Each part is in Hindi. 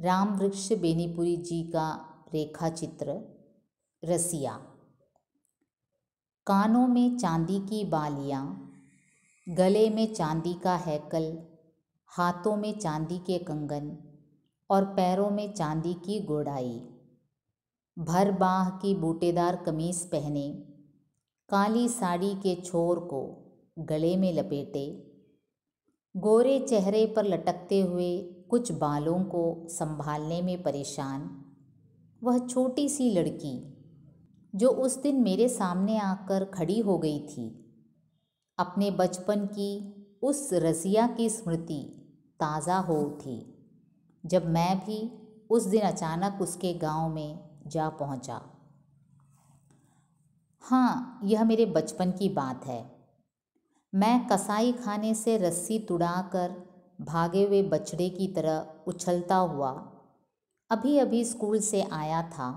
राम वृक्ष बेनीपुरी जी का रेखा चित्र रसिया कानों में चांदी की बालियाँ गले में चांदी का हैकल हाथों में चांदी के कंगन और पैरों में चांदी की गोड़ाई भर बाह की बूटेदार कमीज पहने काली साड़ी के छोर को गले में लपेटे गोरे चेहरे पर लटकते हुए कुछ बालों को संभालने में परेशान वह छोटी सी लड़की जो उस दिन मेरे सामने आकर खड़ी हो गई थी अपने बचपन की उस रसिया की स्मृति ताज़ा हो उठी जब मैं भी उस दिन अचानक उसके गांव में जा पहुंचा। हाँ यह मेरे बचपन की बात है मैं कसाई खाने से रस्सी तुड़ा कर भागे हुए बछड़े की तरह उछलता हुआ अभी अभी स्कूल से आया था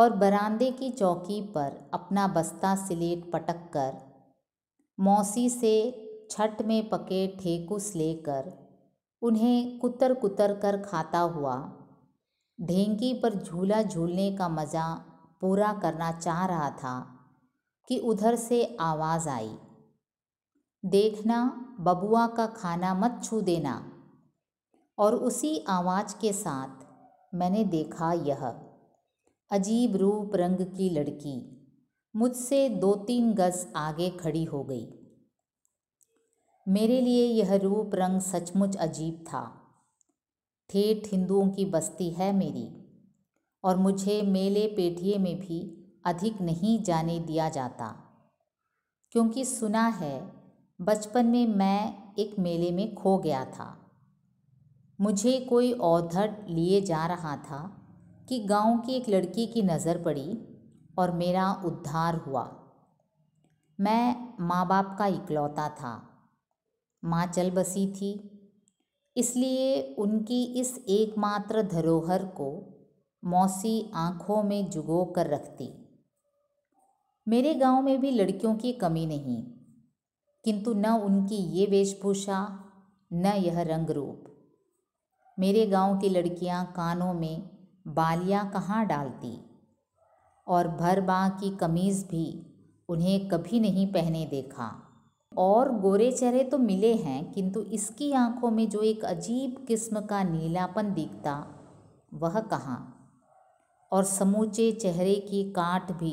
और बरामदे की चौकी पर अपना बस्ता सिलेट पटक कर मौसी से छठ में पके ठेकुस लेकर उन्हें कुतर कुतर कर खाता हुआ ढेंकी पर झूला झूलने का मज़ा पूरा करना चाह रहा था कि उधर से आवाज़ आई देखना बबुआ का खाना मत छू देना और उसी आवाज़ के साथ मैंने देखा यह अजीब रूप रंग की लड़की मुझसे दो तीन गज आगे खड़ी हो गई मेरे लिए यह रूप रंग सचमुच अजीब था ठेठ हिंदुओं की बस्ती है मेरी और मुझे मेले पेठिए में भी अधिक नहीं जाने दिया जाता क्योंकि सुना है बचपन में मैं एक मेले में खो गया था मुझे कोई औधड़ लिए जा रहा था कि गांव की एक लड़की की नज़र पड़ी और मेरा उद्धार हुआ मैं माँ बाप का इकलौता था माँ चल बसी थी इसलिए उनकी इस एकमात्र धरोहर को मौसी आंखों में जुगो कर रखती मेरे गांव में भी लड़कियों की कमी नहीं किंतु न उनकी ये वेशभूषा न यह रंग रूप मेरे गांव की लड़कियां कानों में बालियां कहाँ डालती और भर बाँ की कमीज़ भी उन्हें कभी नहीं पहने देखा और गोरे चेहरे तो मिले हैं किंतु इसकी आंखों में जो एक अजीब किस्म का नीलापन दिखता वह कहाँ और समूचे चेहरे की काट भी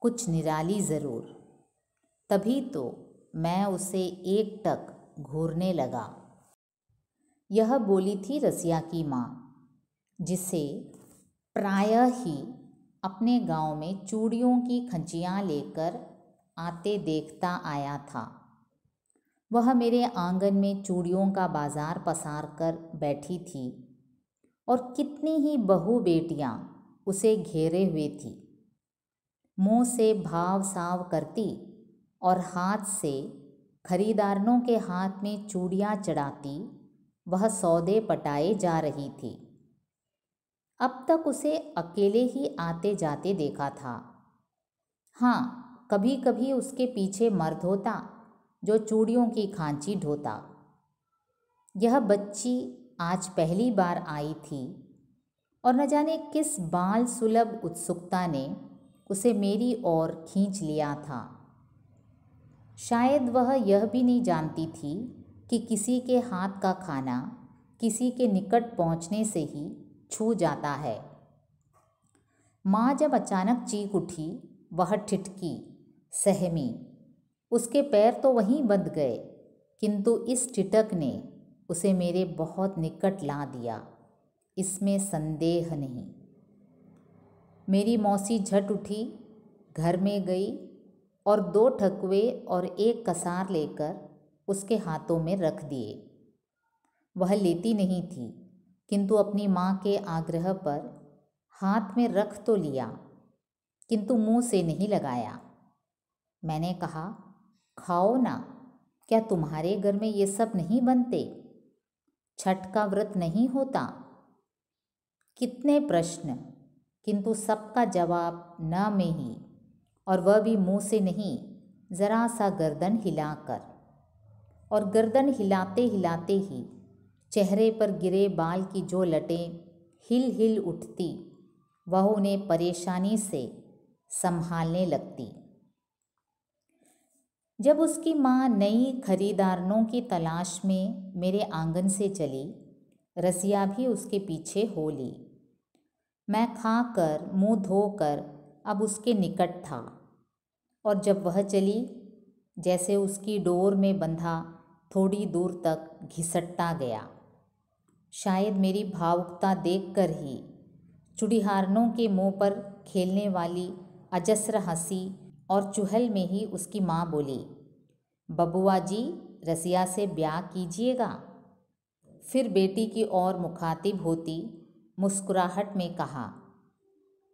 कुछ निराली ज़रूर तभी तो मैं उसे एक टक घूरने लगा यह बोली थी रसिया की माँ जिसे प्रायः ही अपने गांव में चूड़ियों की खंचियाँ लेकर आते देखता आया था वह मेरे आंगन में चूड़ियों का बाजार पसार कर बैठी थी और कितनी ही बहू बेटियाँ उसे घेरे हुए थी मुंह से भाव साव करती और हाथ से खरीदारनों के हाथ में चूड़ियाँ चढ़ाती वह सौदे पटाए जा रही थी अब तक उसे अकेले ही आते जाते देखा था हाँ कभी कभी उसके पीछे मर्द होता जो चूड़ियों की खांची ढोता यह बच्ची आज पहली बार आई थी और न जाने किस बाल सुलभ उत्सुकता ने उसे मेरी ओर खींच लिया था शायद वह यह भी नहीं जानती थी कि किसी के हाथ का खाना किसी के निकट पहुंचने से ही छू जाता है माँ जब अचानक चीख उठी वह ठिठकी सहमी उसके पैर तो वहीं बंध गए किंतु इस ठिटक ने उसे मेरे बहुत निकट ला दिया इसमें संदेह नहीं मेरी मौसी झट उठी घर में गई और दो ठकुए और एक कसार लेकर उसके हाथों में रख दिए वह लेती नहीं थी किंतु अपनी माँ के आग्रह पर हाथ में रख तो लिया किंतु मुंह से नहीं लगाया मैंने कहा खाओ ना क्या तुम्हारे घर में ये सब नहीं बनते छठ का व्रत नहीं होता कितने प्रश्न किंतु सबका जवाब न में ही और वह भी मुंह से नहीं ज़रा सा गर्दन हिलाकर और गर्दन हिलाते हिलाते ही चेहरे पर गिरे बाल की जो लटें हिल हिल उठती वह उन्हें परेशानी से संभालने लगती जब उसकी माँ नई खरीदारनों की तलाश में मेरे आंगन से चली रसिया भी उसके पीछे हो ली मैं खाकर मुंह धोकर अब उसके निकट था और जब वह चली जैसे उसकी डोर में बंधा थोड़ी दूर तक घिसटता गया शायद मेरी भावुकता देखकर ही चुड़ीहारनों के मुंह पर खेलने वाली अजस्र हंसी और चुहल में ही उसकी माँ बोली बबुआ जी रसिया से ब्याह कीजिएगा फिर बेटी की ओर मुखातिब होती मुस्कुराहट में कहा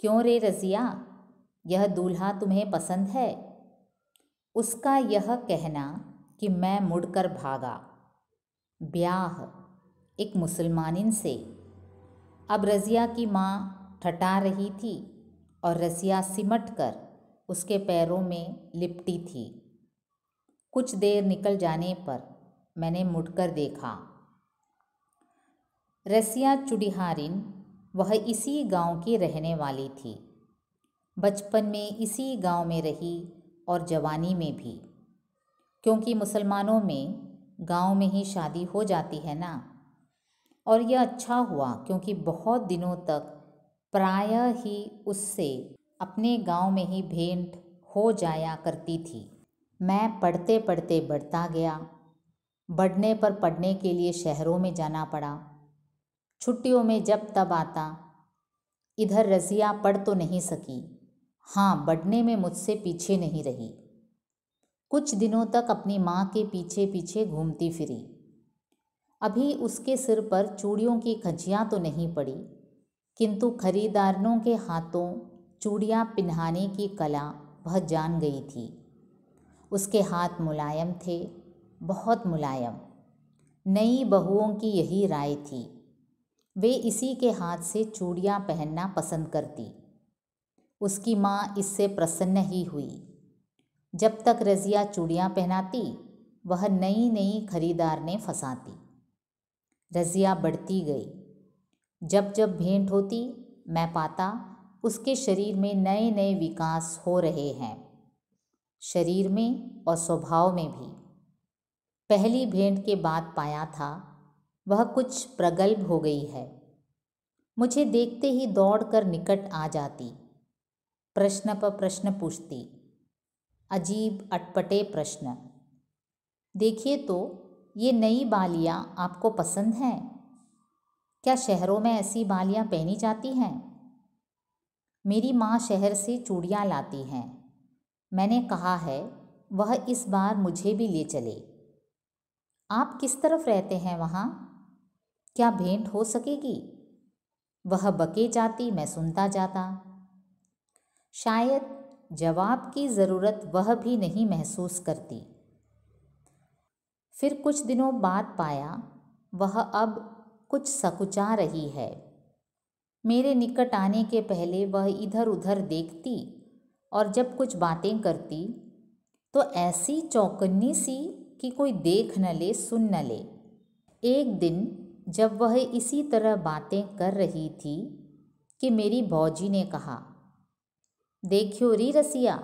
क्यों रे रज़िया यह दूल्हा तुम्हें पसंद है उसका यह कहना कि मैं मुड़कर भागा ब्याह एक मुसलमानिन से अब रज़िया की माँ ठटा रही थी और रज़िया सिमट कर उसके पैरों में लिपटी थी कुछ देर निकल जाने पर मैंने मुड़कर देखा रसिया चुडिहारिन वह इसी गांव की रहने वाली थी बचपन में इसी गांव में रही और जवानी में भी क्योंकि मुसलमानों में गांव में ही शादी हो जाती है ना और यह अच्छा हुआ क्योंकि बहुत दिनों तक प्राय ही उससे अपने गांव में ही भेंट हो जाया करती थी मैं पढ़ते पढ़ते बढ़ता गया बढ़ने पर पढ़ने के लिए शहरों में जाना पड़ा छुट्टियों में जब तब आता इधर रज़िया पढ़ तो नहीं सकी हाँ बढ़ने में मुझसे पीछे नहीं रही कुछ दिनों तक अपनी माँ के पीछे पीछे घूमती फिरी अभी उसके सिर पर चूड़ियों की खजियाँ तो नहीं पड़ी किंतु खरीदारनों के हाथों चूड़ियाँ पिन्हाने की कला वह जान गई थी उसके हाथ मुलायम थे बहुत मुलायम नई बहुओं की यही राय थी वे इसी के हाथ से चूड़ियाँ पहनना पसंद करती उसकी माँ इससे प्रसन्न ही हुई जब तक रज़िया चूड़ियाँ पहनाती वह नई नई खरीदार ने फंसाती रज़िया बढ़ती गई जब जब भेंट होती मैं पाता उसके शरीर में नए नए विकास हो रहे हैं शरीर में और स्वभाव में भी पहली भेंट के बाद पाया था वह कुछ प्रगल्भ हो गई है मुझे देखते ही दौड़कर निकट आ जाती प्रश्न पर प्रश्न पूछती अजीब अटपटे प्रश्न देखिए तो ये नई बालियाँ आपको पसंद हैं क्या शहरों में ऐसी बालियाँ पहनी जाती हैं मेरी माँ शहर से चूड़ियाँ लाती हैं मैंने कहा है वह इस बार मुझे भी ले चले आप किस तरफ रहते हैं वहाँ क्या भेंट हो सकेगी वह बके जाती मैं सुनता जाता शायद जवाब की ज़रूरत वह भी नहीं महसूस करती फिर कुछ दिनों बाद पाया वह अब कुछ सकुचा रही है मेरे निकट आने के पहले वह इधर उधर देखती और जब कुछ बातें करती तो ऐसी चौकन्नी सी कि कोई देख न ले सुन न ले एक दिन जब वह इसी तरह बातें कर रही थी कि मेरी भौजी ने कहा देखियो री रसिया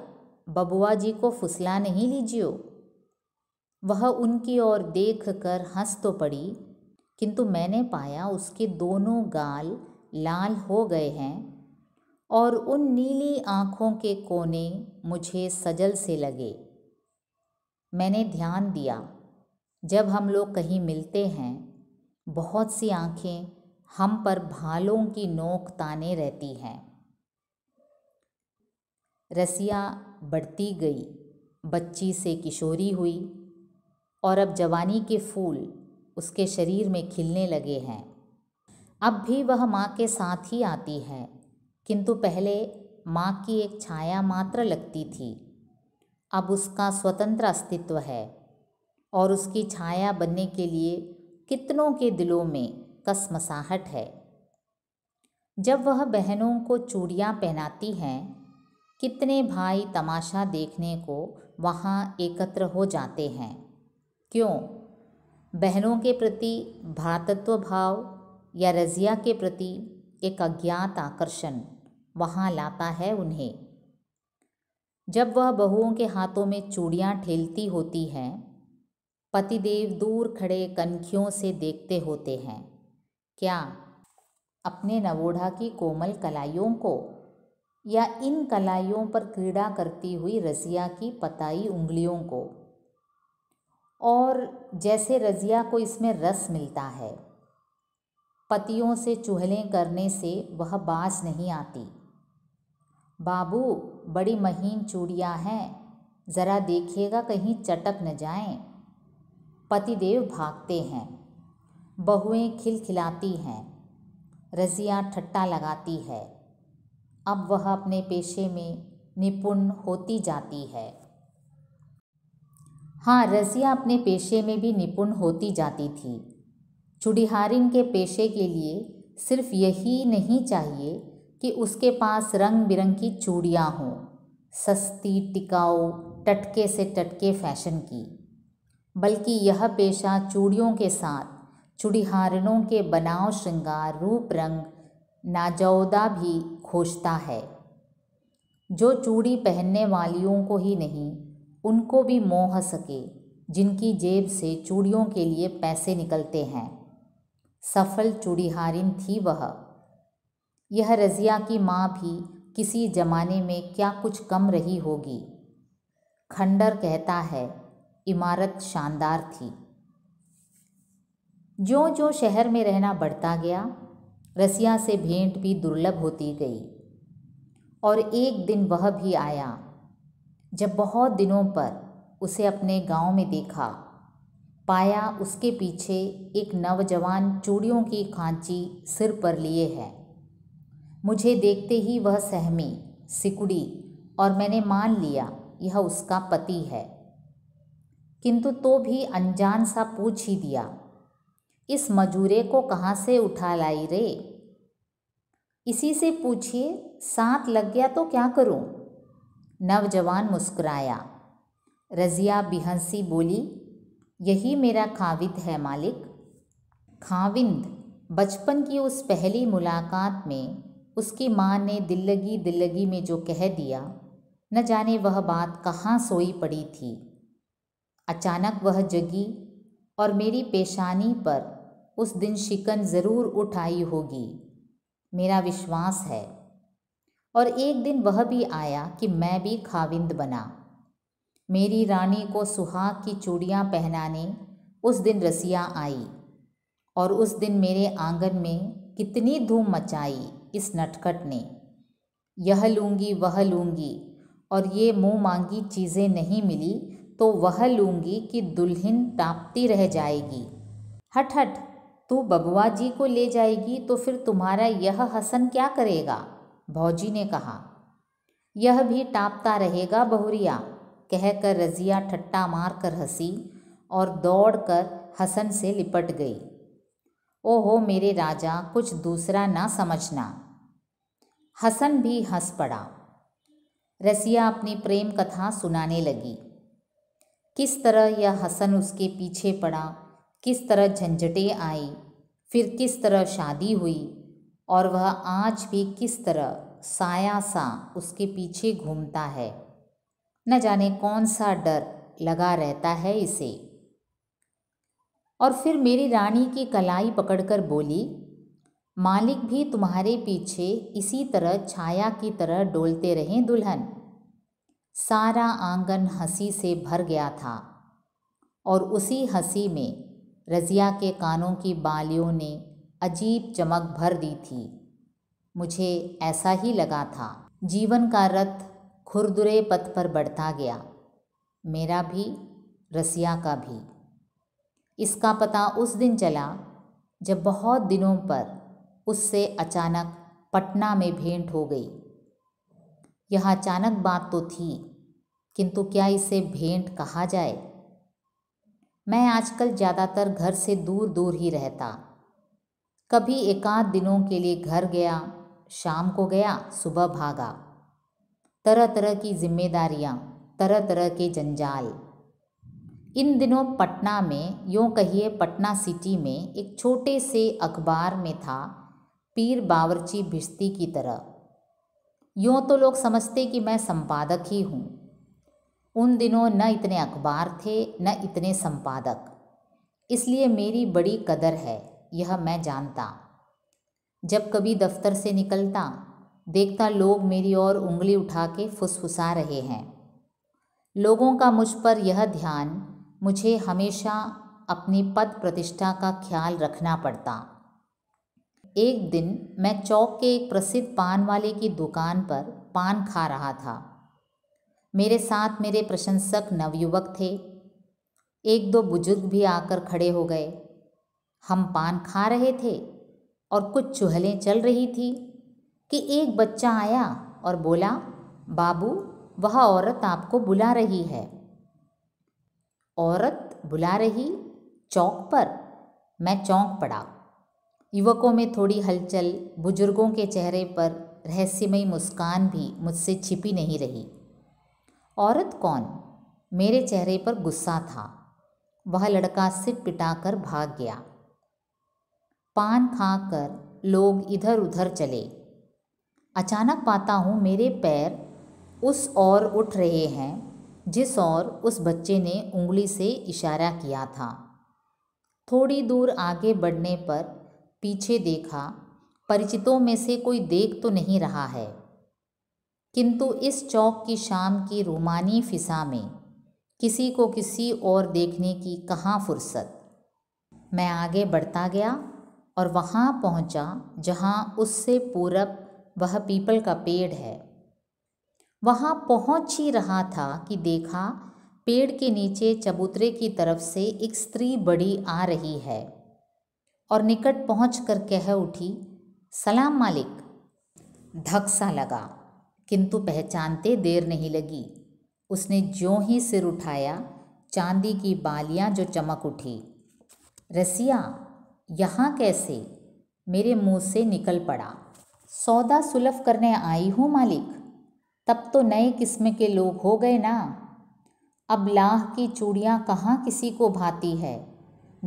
बबुआ जी को फुसला नहीं लीजियो वह उनकी ओर देख कर हंस तो पड़ी किंतु मैंने पाया उसके दोनों गाल लाल हो गए हैं और उन नीली आँखों के कोने मुझे सजल से लगे मैंने ध्यान दिया जब हम लोग कहीं मिलते हैं बहुत सी आँखें हम पर भालों की नोक ताने रहती हैं रसिया बढ़ती गई बच्ची से किशोरी हुई और अब जवानी के फूल उसके शरीर में खिलने लगे हैं अब भी वह माँ के साथ ही आती है किंतु पहले माँ की एक छाया मात्र लगती थी अब उसका स्वतंत्र अस्तित्व है और उसकी छाया बनने के लिए कितनों के दिलों में कसमसाहट है जब वह बहनों को चूड़ियाँ पहनाती हैं कितने भाई तमाशा देखने को वहाँ एकत्र हो जाते हैं क्यों बहनों के प्रति भ्रातत्व भाव या रज़िया के प्रति एक अज्ञात आकर्षण वहाँ लाता है उन्हें जब वह बहुओं के हाथों में चूड़ियाँ ठेलती होती हैं पतिदेव दूर खड़े कनखियों से देखते होते हैं क्या अपने नवोढ़ा की कोमल कलाइयों को या इन कलाइयों पर क्रीड़ा करती हुई रजिया की पताई उंगलियों को और जैसे रजिया को इसमें रस मिलता है पतियों से चूहले करने से वह बाज नहीं आती बाबू बड़ी महीन चूड़ियाँ हैं ज़रा देखिएगा कहीं चटक न जाएं पतिदेव भागते हैं बहुएं खिलखिलाती हैं रज़िया ठट्टा लगाती है अब वह अपने पेशे में निपुण होती जाती है हाँ रज़िया अपने पेशे में भी निपुण होती जाती थी चुड़िहारिन के पेशे के लिए सिर्फ यही नहीं चाहिए कि उसके पास रंग बिरंगी चूड़ियाँ हों सस्ती टिकाऊ टटके से टटके फैशन की बल्कि यह पेशा चूड़ियों के साथ चुड़ीहारनों के बनाव श्रृंगार रूप रंग नाजौदा भी खोजता है जो चूड़ी पहनने वालियों को ही नहीं उनको भी मोह सके जिनकी जेब से चूड़ियों के लिए पैसे निकलते हैं सफल चूड़ीहारिन थी वह यह रज़िया की माँ भी किसी ज़माने में क्या कुछ कम रही होगी खंडर कहता है इमारत शानदार थी जो जो शहर में रहना बढ़ता गया रसिया से भेंट भी दुर्लभ होती गई और एक दिन वह भी आया जब बहुत दिनों पर उसे अपने गांव में देखा पाया उसके पीछे एक नौजवान चूड़ियों की खांची सिर पर लिए है मुझे देखते ही वह सहमी सिकुड़ी और मैंने मान लिया यह उसका पति है किंतु तो भी अनजान सा पूछ ही दिया इस मजूरे को कहाँ से उठा लाई रे इसी से पूछिए साथ लग गया तो क्या करूँ नौजवान मुस्कुराया रजिया बिहंसी बोली यही मेरा खाविद है मालिक खाविंद बचपन की उस पहली मुलाकात में उसकी माँ ने दिल्लगी दिल्लगी में जो कह दिया न जाने वह बात कहाँ सोई पड़ी थी अचानक वह जगी और मेरी पेशानी पर उस दिन शिकन ज़रूर उठाई होगी मेरा विश्वास है और एक दिन वह भी आया कि मैं भी खाविंद बना मेरी रानी को सुहाग की चूड़ियाँ पहनाने उस दिन रसिया आई और उस दिन मेरे आंगन में कितनी धूम मचाई इस नटखट ने यह लूँगी वह लूँगी और ये मुँह मांगी चीज़ें नहीं मिली तो वह लूँगी कि दुल्हन टापती रह जाएगी हट हट तू बबुआ जी को ले जाएगी तो फिर तुम्हारा यह हसन क्या करेगा भौजी ने कहा यह भी टापता रहेगा बहुरिया कहकर रज़िया ठट्टा मार कर हंसी और दौड़कर हसन से लिपट गई ओहो मेरे राजा कुछ दूसरा ना समझना हसन भी हंस पड़ा रसिया अपनी प्रेम कथा सुनाने लगी किस तरह यह हसन उसके पीछे पड़ा किस तरह झंझटें आई फिर किस तरह शादी हुई और वह आज भी किस तरह साया सा उसके पीछे घूमता है न जाने कौन सा डर लगा रहता है इसे और फिर मेरी रानी की कलाई पकड़कर बोली मालिक भी तुम्हारे पीछे इसी तरह छाया की तरह डोलते रहें दुल्हन सारा आंगन हंसी से भर गया था और उसी हंसी में रज़िया के कानों की बालियों ने अजीब चमक भर दी थी मुझे ऐसा ही लगा था जीवन का रथ खुरदुरे पथ पर बढ़ता गया मेरा भी रसिया का भी इसका पता उस दिन चला जब बहुत दिनों पर उससे अचानक पटना में भेंट हो गई यह अचानक बात तो थी किंतु क्या इसे भेंट कहा जाए मैं आजकल ज़्यादातर घर से दूर दूर ही रहता कभी एकाध दिनों के लिए घर गया शाम को गया सुबह भागा तरह तरह की ज़िम्मेदारियाँ तरह तरह के जंजाल इन दिनों पटना में यूँ कहिए पटना सिटी में एक छोटे से अखबार में था पीर बावरची भिश्ती की तरह यूँ तो लोग समझते कि मैं संपादक ही हूँ उन दिनों न इतने अखबार थे न इतने संपादक इसलिए मेरी बड़ी कदर है यह मैं जानता जब कभी दफ्तर से निकलता देखता लोग मेरी ओर उंगली उठा के फुसफुसा रहे हैं लोगों का मुझ पर यह ध्यान मुझे हमेशा अपनी पद प्रतिष्ठा का ख्याल रखना पड़ता एक दिन मैं चौक के एक प्रसिद्ध पान वाले की दुकान पर पान खा रहा था मेरे साथ मेरे प्रशंसक नवयुवक थे एक दो बुजुर्ग भी आकर खड़े हो गए हम पान खा रहे थे और कुछ चूहलें चल रही थी कि एक बच्चा आया और बोला बाबू वह औरत आपको बुला रही है औरत बुला रही चौक पर मैं चौंक पड़ा युवकों में थोड़ी हलचल बुजुर्गों के चेहरे पर रहस्यमयी मुस्कान भी मुझसे छिपी नहीं रही औरत कौन मेरे चेहरे पर गुस्सा था वह लड़का सिर पिटाकर भाग गया पान खाकर लोग इधर उधर चले अचानक पाता हूँ मेरे पैर उस ओर उठ रहे हैं जिस ओर उस बच्चे ने उंगली से इशारा किया था थोड़ी दूर आगे बढ़ने पर पीछे देखा परिचितों में से कोई देख तो नहीं रहा है किंतु इस चौक की शाम की रूमानी फिसा में किसी को किसी और देखने की कहाँ फुर्सत मैं आगे बढ़ता गया और वहाँ पहुँचा जहाँ उससे पूरब वह पीपल का पेड़ है वहाँ पहुँच ही रहा था कि देखा पेड़ के नीचे चबूतरे की तरफ से एक स्त्री बड़ी आ रही है और निकट पहुँच कर कह उठी सलाम मालिक धक्सा लगा किंतु पहचानते देर नहीं लगी उसने जो ही सिर उठाया चांदी की बालियां जो चमक उठी रसिया यहाँ कैसे मेरे मुंह से निकल पड़ा सौदा सुलभ करने आई हूँ मालिक तब तो नए किस्म के लोग हो गए ना अब लाह की चूड़ियाँ कहाँ किसी को भाती है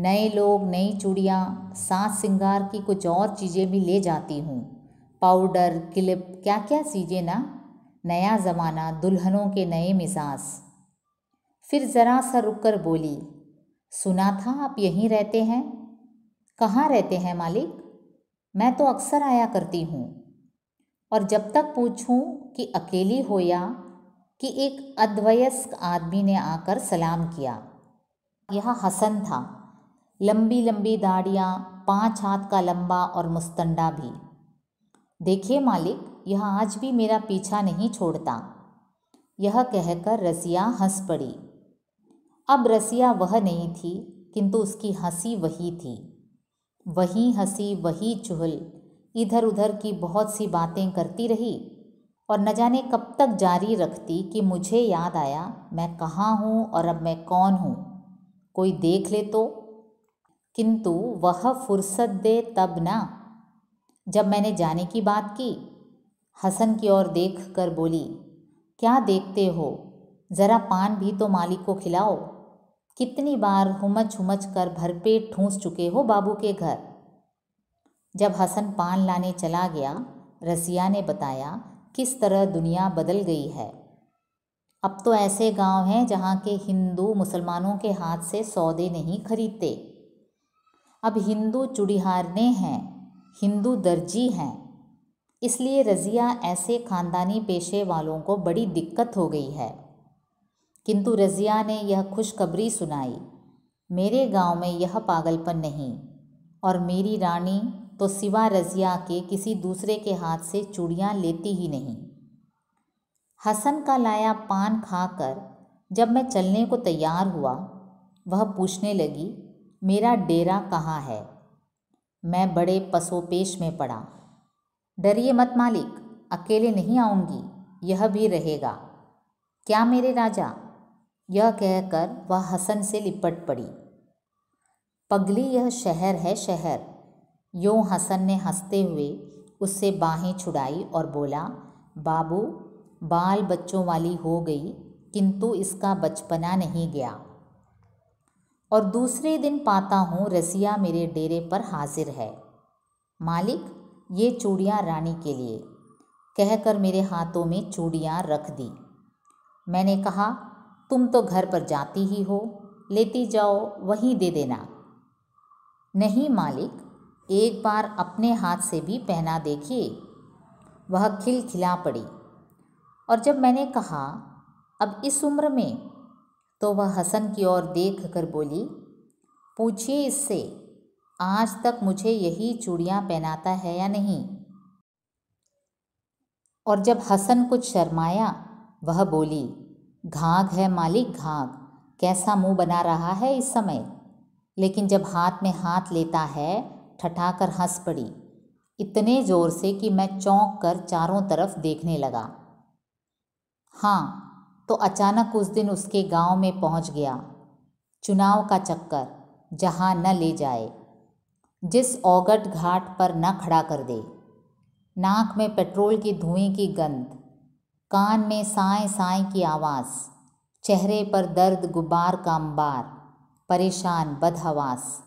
नए लोग नई चूड़ियाँ साज सिंगार की कुछ और चीज़ें भी ले जाती हूँ पाउडर क्लिप क्या क्या चीज़ें ना नया ज़माना दुल्हनों के नए मिजाज फिर ज़रा सा रुक कर बोली सुना था आप यहीं रहते हैं कहाँ रहते हैं मालिक मैं तो अक्सर आया करती हूँ और जब तक पूछूँ कि अकेली हो या कि एक अद्वयस्क आदमी ने आकर सलाम किया यह हसन था लंबी लंबी दाढ़ियाँ पाँच हाथ का लंबा और मुस्तंडा भी देखिए मालिक यह आज भी मेरा पीछा नहीं छोड़ता यह कहकर रसिया हंस पड़ी अब रसिया वह नहीं थी किंतु उसकी हंसी वही थी वही हंसी वही चुहल इधर उधर की बहुत सी बातें करती रही और न जाने कब तक जारी रखती कि मुझे याद आया मैं कहाँ हूँ और अब मैं कौन हूँ कोई देख ले तो किंतु वह फुर्सत दे तब ना जब मैंने जाने की बात की हसन की ओर देख कर बोली क्या देखते हो ज़रा पान भी तो मालिक को खिलाओ कितनी बार हुमच हुमच कर भरपेट ठूंस चुके हो बाबू के घर जब हसन पान लाने चला गया रसिया ने बताया किस तरह दुनिया बदल गई है अब तो ऐसे गांव हैं जहां के हिंदू मुसलमानों के हाथ से सौदे नहीं खरीदते अब हिंदू चुड़ीहारने हैं हिंदू दर्जी हैं इसलिए रज़िया ऐसे ख़ानदानी पेशे वालों को बड़ी दिक्कत हो गई है किंतु रज़िया ने यह खुशखबरी सुनाई मेरे गांव में यह पागलपन नहीं और मेरी रानी तो सिवा रज़िया के किसी दूसरे के हाथ से चूड़ियाँ लेती ही नहीं हसन का लाया पान खाकर जब मैं चलने को तैयार हुआ वह पूछने लगी मेरा डेरा कहाँ है मैं बड़े पसोपेश में पड़ा डरिए मत मालिक अकेले नहीं आऊँगी यह भी रहेगा क्या मेरे राजा यह कहकर वह हसन से लिपट पड़ी पगली यह शहर है शहर यों हसन ने हंसते हुए उससे बाहें छुड़ाई और बोला बाबू बाल बच्चों वाली हो गई किंतु इसका बचपना नहीं गया और दूसरे दिन पाता हूँ रसिया मेरे डेरे पर हाजिर है मालिक ये चूड़ियाँ रानी के लिए कहकर मेरे हाथों में चूड़ियाँ रख दी मैंने कहा तुम तो घर पर जाती ही हो लेती जाओ वहीं दे देना नहीं मालिक एक बार अपने हाथ से भी पहना देखिए वह खिलखिला पड़ी और जब मैंने कहा अब इस उम्र में तो वह हसन की ओर देख कर बोली पूछिए इससे आज तक मुझे यही चूड़ियाँ पहनाता है या नहीं और जब हसन कुछ शर्माया वह बोली घाघ है मालिक घाघ कैसा मुंह बना रहा है इस समय लेकिन जब हाथ में हाथ लेता है ठठाकर हंस पड़ी इतने ज़ोर से कि मैं चौंक कर चारों तरफ देखने लगा हाँ तो अचानक उस दिन उसके गांव में पहुंच गया चुनाव का चक्कर जहां न ले जाए जिस औगट घाट पर न खड़ा कर दे नाक में पेट्रोल की धुएं की गंध कान में साए साए की आवाज़ चेहरे पर दर्द गुबार का अंबार परेशान बदहवास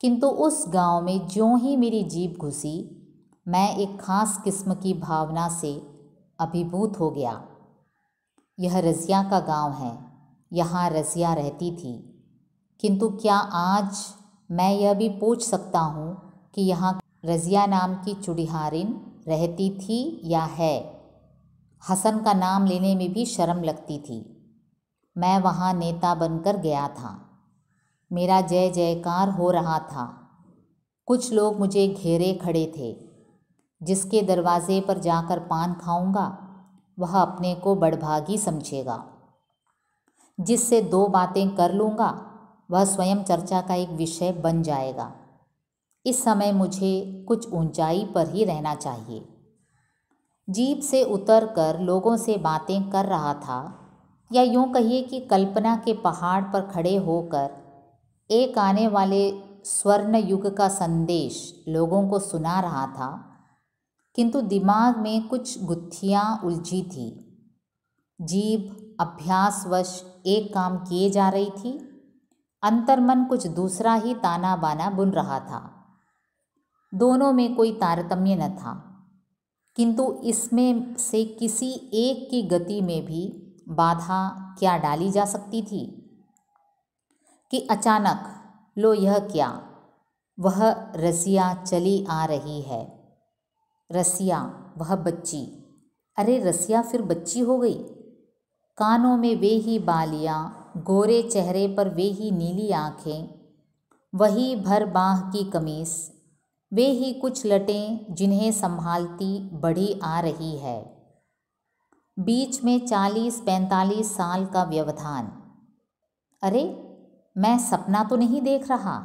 किंतु उस गांव में जो ही मेरी जीप घुसी मैं एक खास किस्म की भावना से अभिभूत हो गया यह रज़िया का गांव है यहाँ रज़िया रहती थी किंतु क्या आज मैं यह भी पूछ सकता हूँ कि यहाँ रज़िया नाम की चुड़िहारिन रहती थी या है हसन का नाम लेने में भी शर्म लगती थी मैं वहाँ नेता बनकर गया था मेरा जय जयकार हो रहा था कुछ लोग मुझे घेरे खड़े थे जिसके दरवाजे पर जाकर पान खाऊंगा वह अपने को बड़भागी समझेगा जिससे दो बातें कर लूँगा वह स्वयं चर्चा का एक विषय बन जाएगा इस समय मुझे कुछ ऊंचाई पर ही रहना चाहिए जीप से उतर कर लोगों से बातें कर रहा था या यूँ कहिए कि कल्पना के पहाड़ पर खड़े होकर एक आने वाले स्वर्ण युग का संदेश लोगों को सुना रहा था किंतु दिमाग में कुछ गुत्थियाँ उलझी थी जीभ अभ्यासवश एक काम किए जा रही थी अंतर्मन कुछ दूसरा ही ताना बाना बुन रहा था दोनों में कोई तारतम्य न था किंतु इसमें से किसी एक की गति में भी बाधा क्या डाली जा सकती थी कि अचानक लो यह क्या वह रसिया चली आ रही है रसिया वह बच्ची अरे रसिया फिर बच्ची हो गई कानों में वे ही बालियाँ गोरे चेहरे पर वे ही नीली आँखें वही भर बाँह की कमीज वे ही कुछ लटें जिन्हें संभालती बढ़ी आ रही है बीच में चालीस पैंतालीस साल का व्यवधान अरे मैं सपना तो नहीं देख रहा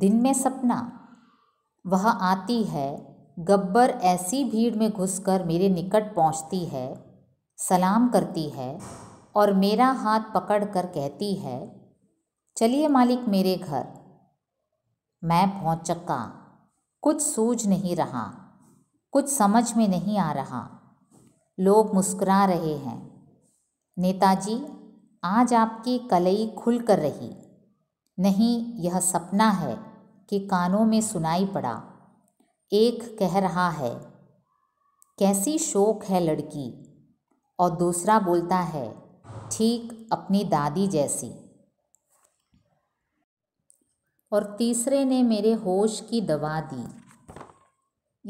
दिन में सपना वह आती है गब्बर ऐसी भीड़ में घुसकर मेरे निकट पहुंचती है सलाम करती है और मेरा हाथ पकड़कर कहती है चलिए मालिक मेरे घर मैं पहुँच चक्का कुछ सूझ नहीं रहा कुछ समझ में नहीं आ रहा लोग मुस्कुरा रहे हैं नेताजी आज आपकी कलई खुल कर रही नहीं यह सपना है कि कानों में सुनाई पड़ा एक कह रहा है कैसी शोक़ है लड़की और दूसरा बोलता है ठीक अपनी दादी जैसी और तीसरे ने मेरे होश की दवा दी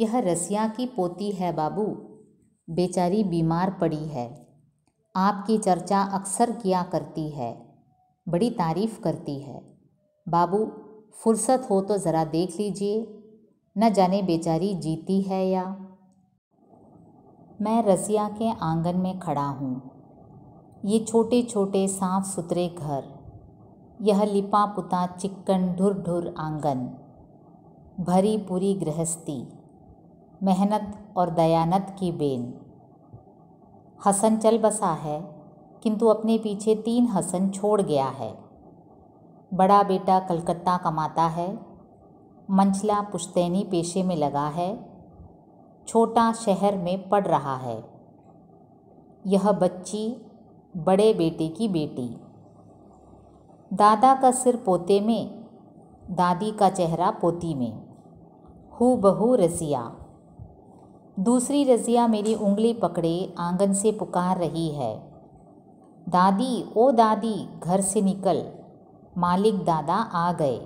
यह रसिया की पोती है बाबू बेचारी बीमार पड़ी है आपकी चर्चा अक्सर किया करती है बड़ी तारीफ़ करती है बाबू फुर्सत हो तो ज़रा देख लीजिए न जाने बेचारी जीती है या मैं रसिया के आंगन में खड़ा हूँ ये छोटे छोटे साफ सुथरे घर यह लिपा पुता चिक्कन ढुर ढुर आंगन भरी पूरी गृहस्थी मेहनत और दयानत की बेन हसन चल बसा है किंतु अपने पीछे तीन हसन छोड़ गया है बड़ा बेटा कलकत्ता कमाता है मंझला पुश्तैनी पेशे में लगा है छोटा शहर में पढ़ रहा है यह बच्ची बड़े बेटे की बेटी दादा का सिर पोते में दादी का चेहरा पोती में हु बहू रज़िया दूसरी रज़िया मेरी उंगली पकड़े आंगन से पुकार रही है दादी ओ दादी घर से निकल मालिक दादा आ गए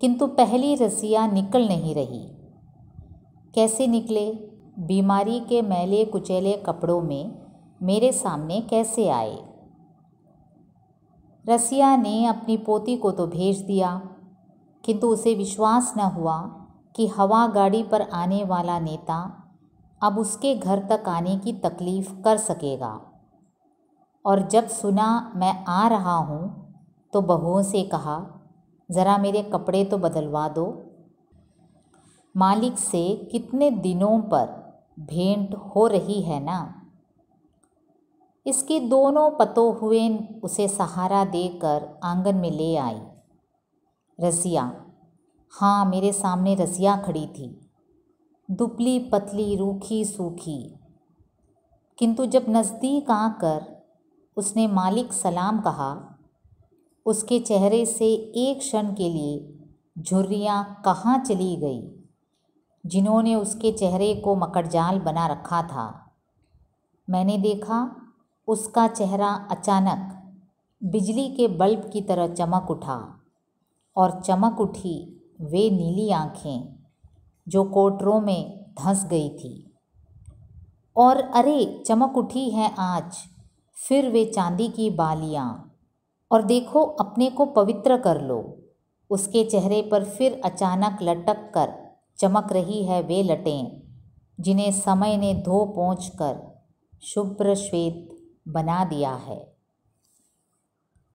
किंतु पहली रस्सियाँ निकल नहीं रही कैसे निकले बीमारी के मैले कुचैले कपड़ों में मेरे सामने कैसे आए रसिया ने अपनी पोती को तो भेज दिया किंतु उसे विश्वास न हुआ कि हवा गाड़ी पर आने वाला नेता अब उसके घर तक आने की तकलीफ़ कर सकेगा और जब सुना मैं आ रहा हूँ तो बहुओं से कहा ज़रा मेरे कपड़े तो बदलवा दो मालिक से कितने दिनों पर भेंट हो रही है ना इसके दोनों पतो हुए उसे सहारा देकर आंगन में ले आई रसिया हाँ मेरे सामने रसिया खड़ी थी दुबली पतली रूखी सूखी किंतु जब नज़दीक आकर उसने मालिक सलाम कहा उसके चेहरे से एक क्षण के लिए झुर्रियाँ कहाँ चली गई जिन्होंने उसके चेहरे को मकड़जाल बना रखा था मैंने देखा उसका चेहरा अचानक बिजली के बल्ब की तरह चमक उठा और चमक उठी वे नीली आँखें जो कोटरों में धंस गई थी और अरे चमक उठी है आज फिर वे चांदी की बालियाँ और देखो अपने को पवित्र कर लो उसके चेहरे पर फिर अचानक लटक कर चमक रही है वे लटें जिन्हें समय ने धो पहुँच कर शुभ्र श्वेत बना दिया है